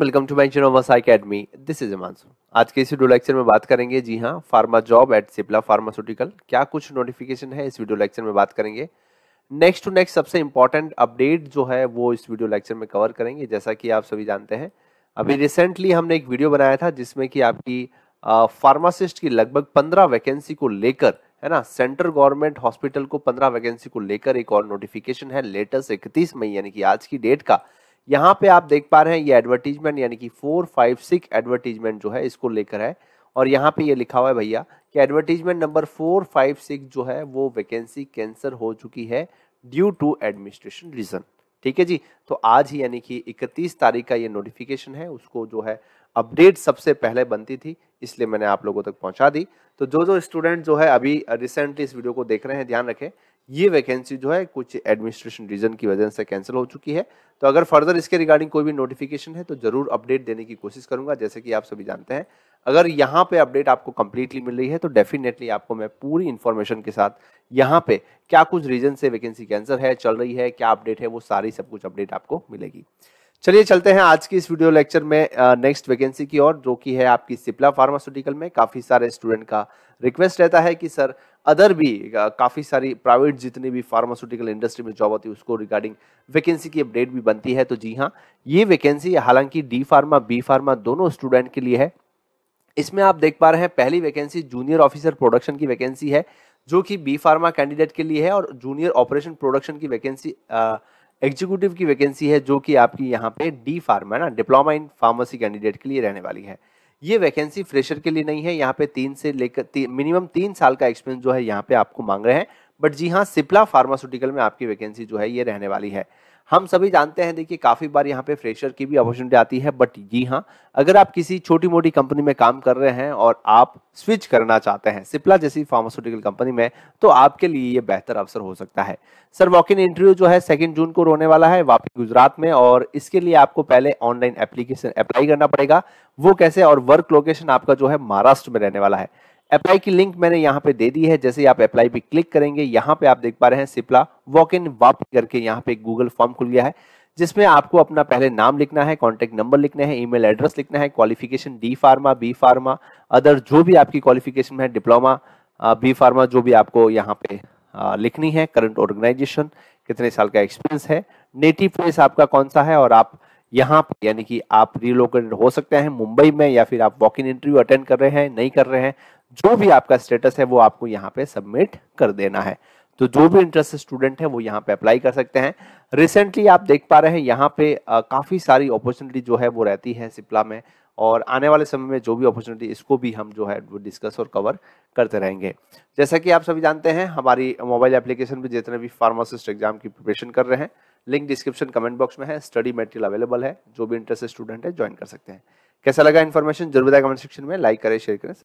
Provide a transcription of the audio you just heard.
welcome to my बेंचर मसा academy this is एमानसो आज के इस वीडियो लेक्चर में बात करेंगे जी हाँ pharma job at Cipla pharmaceutical क्या कुछ नोटिफिकेशन है इस वीडियो लेक्चर में बात करेंगे नेक्स्ट टू नेक्स्ट सबसे इंपॉर्टेंट अपडेट जो है वो इस वीडियो लेक्चर में कवर करेंगे जैसा कि आप सभी जानते हैं अभी रिसेंटली हमने एक वीडियो बनाया था जिसमें कि आपकी फार्मासिस्ट की लगभग पंद्रह वैकेंसी को लेकर है ना सेंट्रल गवर्नमेंट हॉस्पिटल को पंद्रह वैकेंसी को लेकर एक और नोटिफिकेशन है लेटेस्ट इकतीस मई यानी कि आज की डेट का यहाँ पे आप देख पा रहे हैं ये एडवर्टीजमेंट यानी कि फोर फाइव सिक्स एडवर्टीजमेंट जो है इसको लेकर है और यहाँ पे ये लिखा हुआ है भैया कि advertisement number four five six जो है वो वैकेंसी कैंसर हो चुकी है ड्यू टू एडमिनिस्ट्रेशन रीजन ठीक है जी तो आज ही यानी कि इकतीस तारीख का ये नोटिफिकेशन है उसको जो है अपडेट सबसे पहले बनती थी इसलिए मैंने आप लोगों तक पहुंचा दी तो जो जो स्टूडेंट जो है अभी रिसेंटली इस वीडियो को देख रहे हैं ध्यान रखें ये वैकेंसी जो है कुछ एडमिनिस्ट्रेशन रीजन की वजह से कैंसिल हो चुकी है तो अगर फर्दर इसके रिगार्डिंग कोई भी नोटिफिकेशन है तो ज़रूर अपडेट देने की कोशिश करूंगा जैसे कि आप सभी जानते हैं अगर यहाँ पे अपडेट आपको कम्प्लीटली मिल रही है तो डेफिनेटली आपको मैं पूरी इन्फॉर्मेशन के साथ यहाँ पे क्या कुछ रीजन से वैकेंसी कैंसिल है चल रही है क्या अपडेट है वो सारी सब कुछ अपडेट आपको मिलेगी चलिए चलते हैं आज की इस वीडियो लेक्चर में नेक्स्ट वैकेंसी की ओर जो कि है आपकी सिप्ला फार्मास्यूटिकल में काफ़ी सारे स्टूडेंट का रिक्वेस्ट रहता है कि सर अदर भी काफ़ी सारी प्राइवेट जितनी भी फार्मास्यूटिकल इंडस्ट्री में जॉब होती है उसको रिगार्डिंग वैकेंसी की अपडेट भी बनती है तो जी हाँ ये वैकेंसी हालांकि डी फार्मा बी फार्मा दोनों स्टूडेंट के लिए है इसमें आप देख पा रहे हैं पहली वैकेंसी जूनियर ऑफिसर प्रोडक्शन की वैकेंसी है जो कि बी फार्मा कैंडिडेट के लिए है और जूनियर ऑपरेशन प्रोडक्शन की वैकेंसी एग्जीक्यूटिव की वैकेंसी है जो कि आपकी यहाँ पे डी फार्मा ना डिप्लोमा इन फार्मेसी कैंडिडेट के लिए रहने वाली है ये वैकेंसी फ्रेशर के लिए नहीं है यहाँ पे तीन से लेकर ती, मिनिमम तीन साल का एक्सपीरियंस जो है यहाँ पे आपको मांग रहे हैं बट जी हाँ सिप्ला फार्मास्यूटिकल में आपकी वैकेंसी जो है ये रहने वाली है हम सभी जानते हैं देखिए काफ़ी बार यहाँ पे फ्रेशर की भी अपॉर्चुनिटी आती है बट जी हाँ अगर आप किसी छोटी मोटी कंपनी में काम कर रहे हैं और आप स्विच करना चाहते हैं सिप्ला जैसी फार्मास्यूटिकल कंपनी में तो आपके लिए ये बेहतर अवसर हो सकता है सर वॉक इन इंटरव्यू जो है सेकेंड जून को होने वाला है वापिस गुजरात में और इसके लिए आपको पहले ऑनलाइन एप्लीकेशन अप्लाई करना पड़ेगा वो कैसे और वर्क लोकेशन आपका जो है महाराष्ट्र में रहने वाला है अप्लाई की लिंक मैंने यहाँ पे दे दी है जैसे आप अप्लाई पे क्लिक करेंगे यहाँ पे आप देख पा रहे हैं सिप्ला वॉक इन वॉप करके यहाँ पे गूगल फॉर्म खुल गया है जिसमें आपको अपना पहले नाम लिखना है कॉन्टेक्ट नंबर लिखना है ईमेल एड्रेस लिखना है qualification D pharma B pharma other जो भी आपकी क्वालिफिकेशन है डिप्लोमा बी फार्मा जो भी आपको यहाँ पे लिखनी है करंट ऑर्गेनाइजेशन कितने साल का एक्सपीरियंस है नेटिव प्लेस आपका कौन सा है और आप यहाँ पर यानी कि आप रिलोकेटेड हो सकते हैं मुंबई में या फिर आप वॉक इन इंटरव्यू अटेंड कर रहे हैं नहीं कर रहे हैं जो भी आपका स्टेटस है वो आपको यहाँ पे सबमिट कर देना है तो जो भी इंटरेस्ट स्टूडेंट है वो यहाँ पे अप्लाई कर सकते हैं रिसेंटली आप देख पा रहे हैं यहाँ पे काफ़ी सारी अपॉर्चुनिटी जो है वो रहती है सिप्ला में और आने वाले समय में जो भी अपॉर्चुनिटी इसको भी हम जो है वो डिस्कस और कवर करते रहेंगे जैसा कि आप सभी जानते हैं हमारी मोबाइल एप्लीकेशन पर जितने भी फार्मासिस्ट एग्जाम की प्रिपरेशन कर रहे हैं लिंक डिस्क्रिप्शन कमेंट बॉक्स में है स्टडी मटेरियल अवेलेबल है जो भी इंटरेस्ट स्टूडेंट है ज्वाइन कर सकते हैं कैसा लगा इन्फॉर्मेशन जरूर बताया कमेंट सेक्शन में लाइक करें शेयर करें